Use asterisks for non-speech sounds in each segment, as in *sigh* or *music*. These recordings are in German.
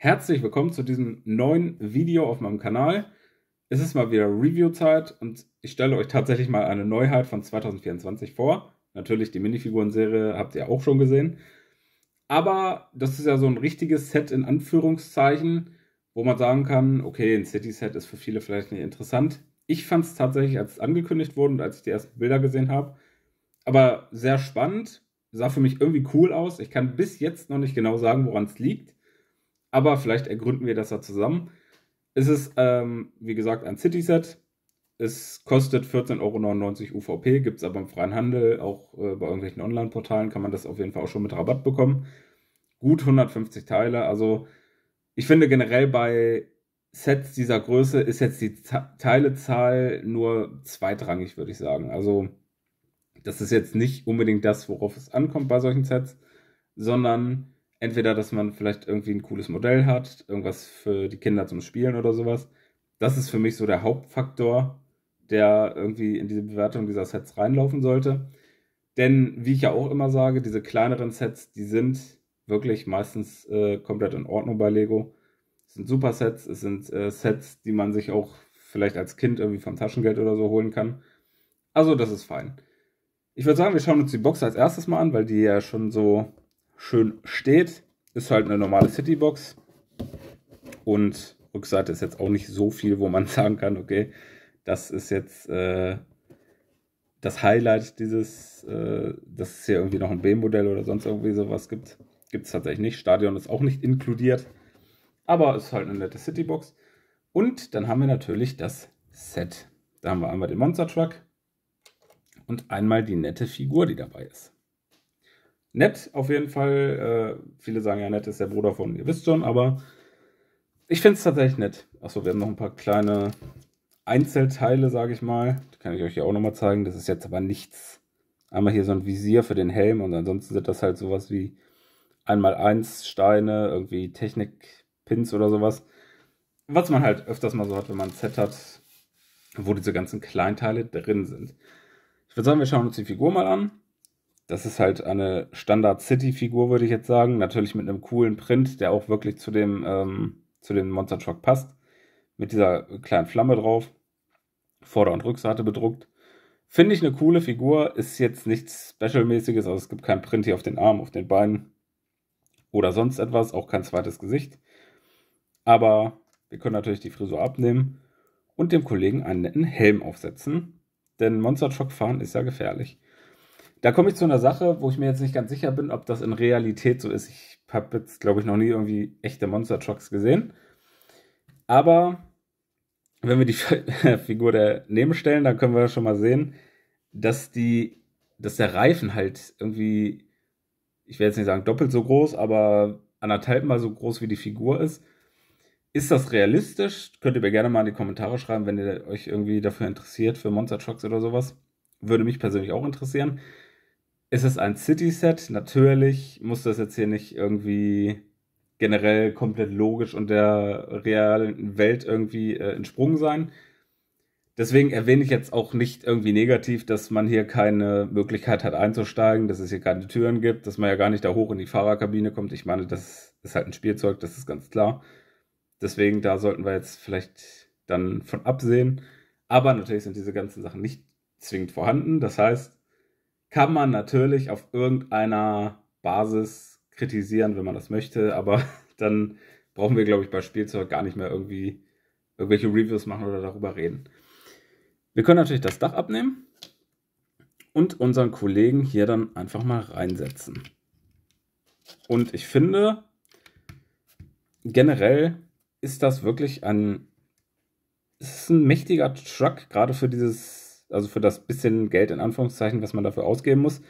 Herzlich willkommen zu diesem neuen Video auf meinem Kanal. Es ist mal wieder Review-Zeit und ich stelle euch tatsächlich mal eine Neuheit von 2024 vor. Natürlich die Minifiguren-Serie habt ihr auch schon gesehen. Aber das ist ja so ein richtiges Set in Anführungszeichen, wo man sagen kann, okay, ein City-Set ist für viele vielleicht nicht interessant. Ich fand es tatsächlich, als es angekündigt wurde und als ich die ersten Bilder gesehen habe, aber sehr spannend, sah für mich irgendwie cool aus. Ich kann bis jetzt noch nicht genau sagen, woran es liegt aber vielleicht ergründen wir das ja zusammen. Es ist, ähm, wie gesagt, ein City-Set. Es kostet 14,99 Euro UVP, gibt es aber im freien Handel, auch äh, bei irgendwelchen Online-Portalen kann man das auf jeden Fall auch schon mit Rabatt bekommen. Gut 150 Teile, also ich finde generell bei Sets dieser Größe ist jetzt die Teilezahl nur zweitrangig, würde ich sagen. Also das ist jetzt nicht unbedingt das, worauf es ankommt bei solchen Sets, sondern entweder, dass man vielleicht irgendwie ein cooles Modell hat, irgendwas für die Kinder zum Spielen oder sowas. Das ist für mich so der Hauptfaktor, der irgendwie in diese Bewertung dieser Sets reinlaufen sollte. Denn, wie ich ja auch immer sage, diese kleineren Sets, die sind wirklich meistens äh, komplett in Ordnung bei Lego. Es sind super Sets, es sind äh, Sets, die man sich auch vielleicht als Kind irgendwie vom Taschengeld oder so holen kann. Also, das ist fein. Ich würde sagen, wir schauen uns die Box als erstes mal an, weil die ja schon so schön steht. Ist halt eine normale Citybox. Und Rückseite ist jetzt auch nicht so viel, wo man *laughs* sagen kann, okay, das ist jetzt äh, das Highlight dieses, äh, dass es hier irgendwie noch ein B-Modell oder sonst irgendwie sowas gibt. Gibt es tatsächlich nicht. Stadion ist auch nicht inkludiert. Aber ist halt eine nette Citybox. Und dann haben wir natürlich das Set. Da haben wir einmal den Monster Truck und einmal die nette Figur, die dabei ist nett auf jeden Fall. Äh, viele sagen ja, nett ist der Bruder von, ihr wisst schon, aber ich finde es tatsächlich nett. Achso, wir haben noch ein paar kleine Einzelteile, sage ich mal. Die kann ich euch ja auch nochmal zeigen. Das ist jetzt aber nichts. Einmal hier so ein Visier für den Helm und ansonsten sind das halt sowas wie einmal eins Steine, irgendwie Technikpins oder sowas. Was man halt öfters mal so hat, wenn man ein Set hat, wo diese ganzen Kleinteile drin sind. Ich würde sagen, wir schauen uns die Figur mal an. Das ist halt eine Standard-City-Figur, würde ich jetzt sagen. Natürlich mit einem coolen Print, der auch wirklich zu dem, ähm, zu dem Monster Truck passt. Mit dieser kleinen Flamme drauf. Vorder- und Rückseite bedruckt. Finde ich eine coole Figur. Ist jetzt nichts Special-mäßiges. Also es gibt keinen Print hier auf den Armen, auf den Beinen. Oder sonst etwas. Auch kein zweites Gesicht. Aber wir können natürlich die Frisur abnehmen und dem Kollegen einen netten Helm aufsetzen. Denn Monster Truck fahren ist ja gefährlich. Da komme ich zu einer Sache, wo ich mir jetzt nicht ganz sicher bin, ob das in Realität so ist. Ich habe jetzt, glaube ich, noch nie irgendwie echte Monster Trucks gesehen. Aber wenn wir die *laughs* Figur daneben stellen, dann können wir schon mal sehen, dass die, dass der Reifen halt irgendwie, ich werde jetzt nicht sagen doppelt so groß, aber anderthalb mal so groß wie die Figur ist. Ist das realistisch? Könnt ihr mir gerne mal in die Kommentare schreiben, wenn ihr euch irgendwie dafür interessiert, für Monster Trucks oder sowas. Würde mich persönlich auch interessieren ist es ein City-Set. Natürlich muss das jetzt hier nicht irgendwie generell komplett logisch und der realen Welt irgendwie äh, entsprungen sein. Deswegen erwähne ich jetzt auch nicht irgendwie negativ, dass man hier keine Möglichkeit hat einzusteigen, dass es hier keine Türen gibt, dass man ja gar nicht da hoch in die Fahrerkabine kommt. Ich meine, das ist halt ein Spielzeug, das ist ganz klar. Deswegen, da sollten wir jetzt vielleicht dann von absehen. Aber natürlich sind diese ganzen Sachen nicht zwingend vorhanden. Das heißt, kann man natürlich auf irgendeiner Basis kritisieren, wenn man das möchte, aber *laughs* dann brauchen wir, glaube ich, bei Spielzeug gar nicht mehr irgendwie irgendwelche Reviews machen oder darüber reden. Wir können natürlich das Dach abnehmen und unseren Kollegen hier dann einfach mal reinsetzen. Und ich finde, generell ist das wirklich ein, ist ein mächtiger Truck, gerade für dieses also für das bisschen Geld in Anführungszeichen, was man dafür ausgeben muss.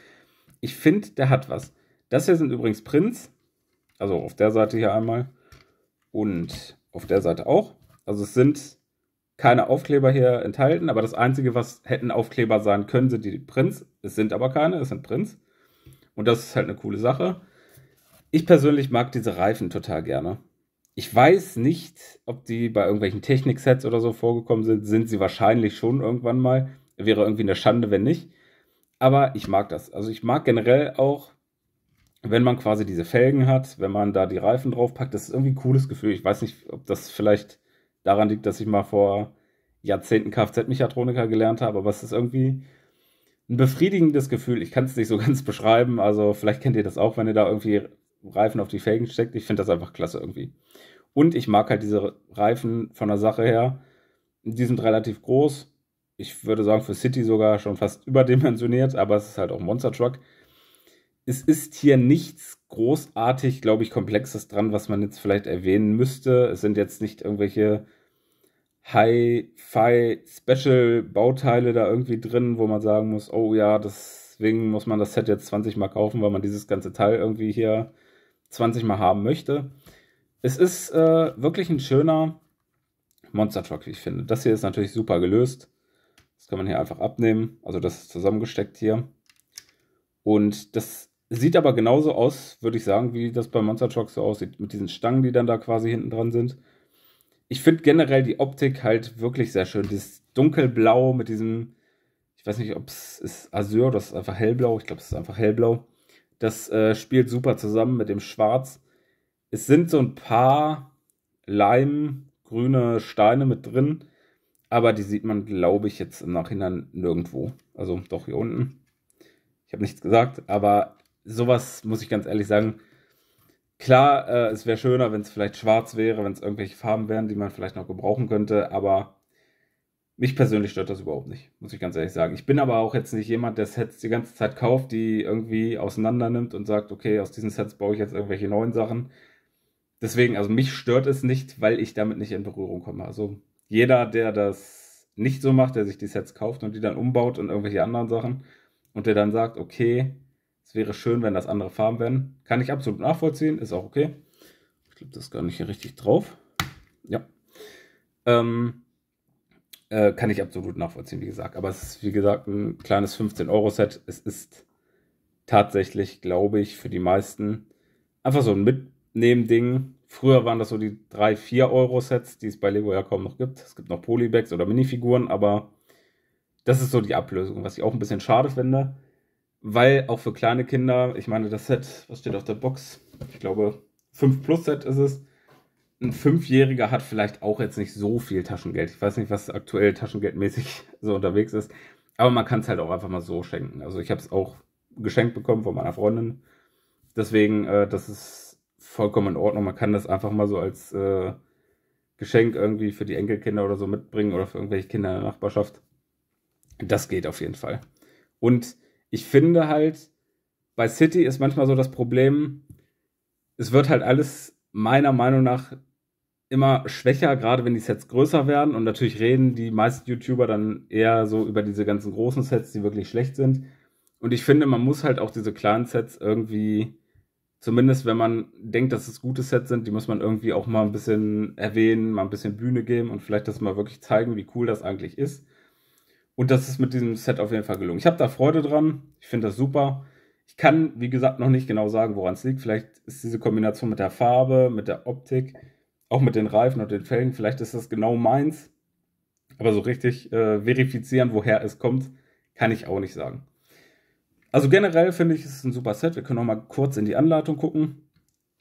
Ich finde, der hat was. Das hier sind übrigens Prints, also auf der Seite hier einmal und auf der Seite auch. Also es sind keine Aufkleber hier enthalten, aber das Einzige, was hätten Aufkleber sein können, sind die Prints. Es sind aber keine, es sind Prints. Und das ist halt eine coole Sache. Ich persönlich mag diese Reifen total gerne. Ich weiß nicht, ob die bei irgendwelchen Technik-Sets oder so vorgekommen sind. Sind sie wahrscheinlich schon irgendwann mal wäre irgendwie eine Schande, wenn nicht. Aber ich mag das. Also ich mag generell auch, wenn man quasi diese Felgen hat, wenn man da die Reifen draufpackt, das ist irgendwie ein cooles Gefühl. Ich weiß nicht, ob das vielleicht daran liegt, dass ich mal vor Jahrzehnten Kfz-Mechatroniker gelernt habe, aber es ist irgendwie ein befriedigendes Gefühl. Ich kann es nicht so *laughs* ganz beschreiben. Also vielleicht kennt ihr das auch, wenn ihr da irgendwie Reifen auf die Felgen steckt. Ich finde das einfach klasse irgendwie. Und ich mag halt diese Reifen von der Sache her. Die sind relativ groß ich würde sagen, für City sogar schon fast überdimensioniert, aber es ist halt auch ein Monster Truck. Es ist hier nichts großartig, glaube ich, Komplexes dran, was man jetzt vielleicht erwähnen müsste. Es sind jetzt nicht irgendwelche Hi-Fi-Special-Bauteile da irgendwie drin, wo man sagen muss, oh ja, deswegen muss man das Set jetzt 20 Mal kaufen, weil man dieses ganze Teil irgendwie hier 20 Mal haben möchte. Es ist äh, wirklich ein schöner Monster Truck, wie ich finde. Das hier ist natürlich super gelöst. Das kann man hier einfach abnehmen. Also das ist zusammengesteckt hier. Und das sieht aber genauso aus, würde ich sagen, wie das bei Monster Truck so aussieht. Mit diesen Stangen, die dann da quasi hinten dran sind. Ich finde generell die Optik halt wirklich sehr schön. Dieses dunkelblau mit diesem, ich weiß nicht, ob es ist Azur oder ist einfach hellblau. Ich glaube, es ist einfach hellblau. Das äh, spielt super zusammen mit dem Schwarz. Es sind so ein paar Leimgrüne Steine mit drin. Aber die sieht man, glaube ich, jetzt im Nachhinein nirgendwo. Also doch hier unten. Ich habe nichts gesagt, aber sowas muss ich ganz ehrlich sagen. Klar, äh, es wäre schöner, wenn es vielleicht schwarz wäre, wenn es irgendwelche Farben wären, die man vielleicht noch gebrauchen könnte, aber mich persönlich stört das überhaupt nicht, muss ich ganz ehrlich sagen. Ich bin aber auch jetzt nicht jemand, der Sets die ganze Zeit kauft, die irgendwie auseinander nimmt und sagt, okay, aus diesen Sets baue ich jetzt irgendwelche neuen Sachen. Deswegen, also mich stört es nicht, weil ich damit nicht in Berührung komme. Also jeder, der das nicht so macht, der sich die Sets kauft und die dann umbaut und irgendwelche anderen Sachen und der dann sagt, okay, es wäre schön, wenn das andere Farben wären, kann ich absolut nachvollziehen, ist auch okay. Ich glaube, das ist gar nicht hier richtig drauf. Ja. Ähm, äh, kann ich absolut nachvollziehen, wie gesagt. Aber es ist, wie gesagt, ein kleines 15-Euro-Set. Es ist tatsächlich, glaube ich, für die meisten einfach so ein Mitnehmen-Ding, Früher waren das so die 3, 4 Euro Sets, die es bei Lego ja kaum noch gibt. Es gibt noch Polybags oder Minifiguren, aber das ist so die Ablösung, was ich auch ein bisschen schade finde, weil auch für kleine Kinder, ich meine, das Set, was steht auf der Box? Ich glaube, 5 Plus Set ist es. Ein Fünfjähriger hat vielleicht auch jetzt nicht so viel Taschengeld. Ich weiß nicht, was aktuell taschengeldmäßig *laughs* so unterwegs ist. Aber man kann es halt auch einfach mal so schenken. Also ich habe es auch geschenkt bekommen von meiner Freundin. Deswegen, äh, das ist vollkommen in Ordnung. Man kann das einfach mal so als äh, Geschenk irgendwie für die Enkelkinder oder so mitbringen oder für irgendwelche Kinder in der Nachbarschaft. Das geht auf jeden Fall. Und ich finde halt, bei City ist manchmal so das Problem, es wird halt alles meiner Meinung nach immer schwächer, gerade wenn die Sets größer werden. Und natürlich reden die meisten YouTuber dann eher so über diese ganzen großen Sets, die wirklich schlecht sind. Und ich finde, man muss halt auch diese kleinen Sets irgendwie zumindest wenn man denkt, dass es gute Sets sind, die muss man irgendwie auch mal ein bisschen erwähnen, mal ein bisschen Bühne geben und vielleicht das mal wirklich zeigen, wie cool das eigentlich ist. Und das ist mit diesem Set auf jeden Fall gelungen. Ich habe da Freude dran. Ich finde das super. Ich kann, wie gesagt, noch nicht genau sagen, woran es liegt. Vielleicht ist diese Kombination mit der Farbe, mit der Optik, auch mit den Reifen und den Felgen, vielleicht ist das genau meins. Aber so richtig äh, verifizieren, woher es kommt, kann ich auch nicht sagen. Also generell finde ich, es ist ein super Set. Wir können noch mal kurz in die Anleitung gucken.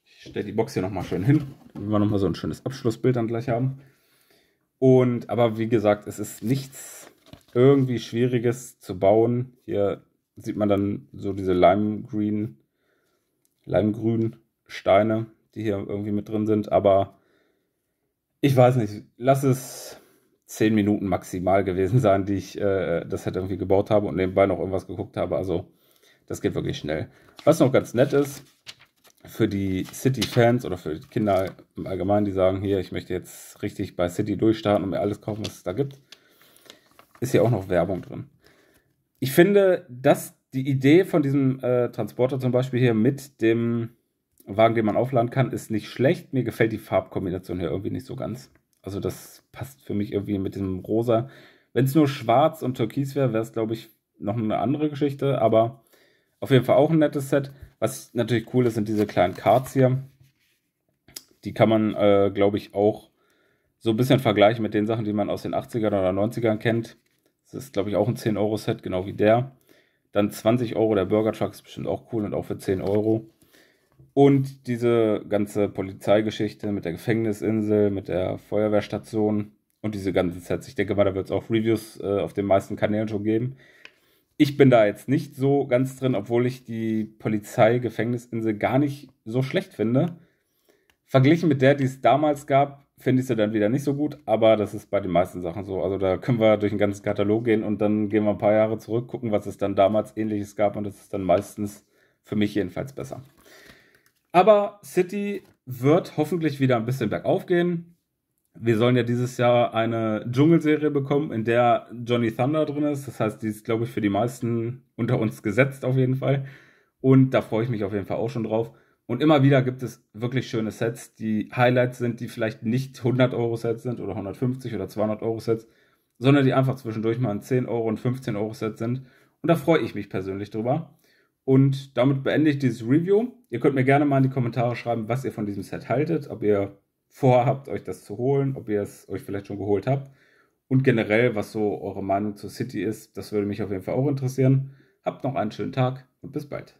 Ich stelle die Box hier noch mal schön hin, damit wir noch mal so ein schönes Abschlussbild dann gleich haben. Und, aber wie gesagt, es ist nichts irgendwie Schwieriges zu bauen. Hier sieht man dann so diese Lime Green, Lime Grün Steine, die hier irgendwie mit drin sind. Aber ich weiß nicht, lass es zehn Minuten maximal gewesen sein, die ich äh, das halt irgendwie gebaut habe und nebenbei noch irgendwas geguckt habe. Also das geht wirklich schnell. Was noch ganz nett ist, für die City-Fans oder für Kinder im Allgemeinen, die sagen, hier, ich möchte jetzt richtig bei City durchstarten und mir alles kaufen, was es da gibt, ist hier auch noch Werbung drin. Ich finde, dass die Idee von diesem äh, Transporter zum Beispiel hier mit dem Wagen, den man aufladen kann, ist nicht schlecht. Mir gefällt die Farbkombination hier irgendwie nicht so ganz. Also das passt für mich irgendwie mit diesem Rosa. Wenn es nur schwarz und türkis wäre, wäre es, glaube ich, noch eine andere Geschichte, aber auf jeden Fall auch ein nettes Set. Was natürlich cool ist, sind diese kleinen Cards hier. Die kann man, äh, glaube ich, auch so ein bisschen vergleichen mit den Sachen, die man aus den 80ern oder 90ern kennt. Das ist, glaube ich, auch ein 10-Euro-Set, genau wie der. Dann 20 Euro, der Burger Truck ist bestimmt auch cool und auch für 10 Euro. Und diese ganze Polizeigeschichte mit der Gefängnisinsel, mit der Feuerwehrstation und diese ganzen Sets. Ich denke mal, da wird es auch Reviews äh, auf den meisten Kanälen schon geben ich bin da jetzt nicht so ganz drin, obwohl ich die Polizeigefängnisinsel gar nicht so schlecht finde. Verglichen mit der, die es damals gab, finde ich sie dann wieder nicht so gut, aber das ist bei den meisten Sachen so. Also da können wir durch den ganzen Katalog gehen und dann gehen wir ein paar Jahre zurück, gucken, was es dann damals ähnliches gab und das ist dann meistens für mich jedenfalls besser. Aber City wird hoffentlich wieder ein bisschen bergauf gehen wir sollen ja dieses Jahr eine Dschungelserie bekommen, in der Johnny Thunder drin ist. Das heißt, die ist, glaube ich, für die meisten unter uns gesetzt auf jeden Fall. Und da freue ich mich auf jeden Fall auch schon drauf. Und immer wieder gibt es wirklich schöne Sets, die Highlights sind, die vielleicht nicht 100 Euro Sets sind oder 150 oder 200 Euro Sets, sondern die einfach zwischendurch mal ein 10 Euro und 15 Euro Set sind. Und da freue ich mich persönlich drüber. Und damit beende ich dieses Review. Ihr könnt mir gerne mal in die Kommentare schreiben, was ihr von diesem Set haltet, ob ihr vorhabt, euch das zu holen, ob ihr es euch vielleicht schon geholt habt. Und generell, was so eure Meinung zur City ist, das würde mich auf jeden Fall auch interessieren. Habt noch einen schönen Tag und bis bald.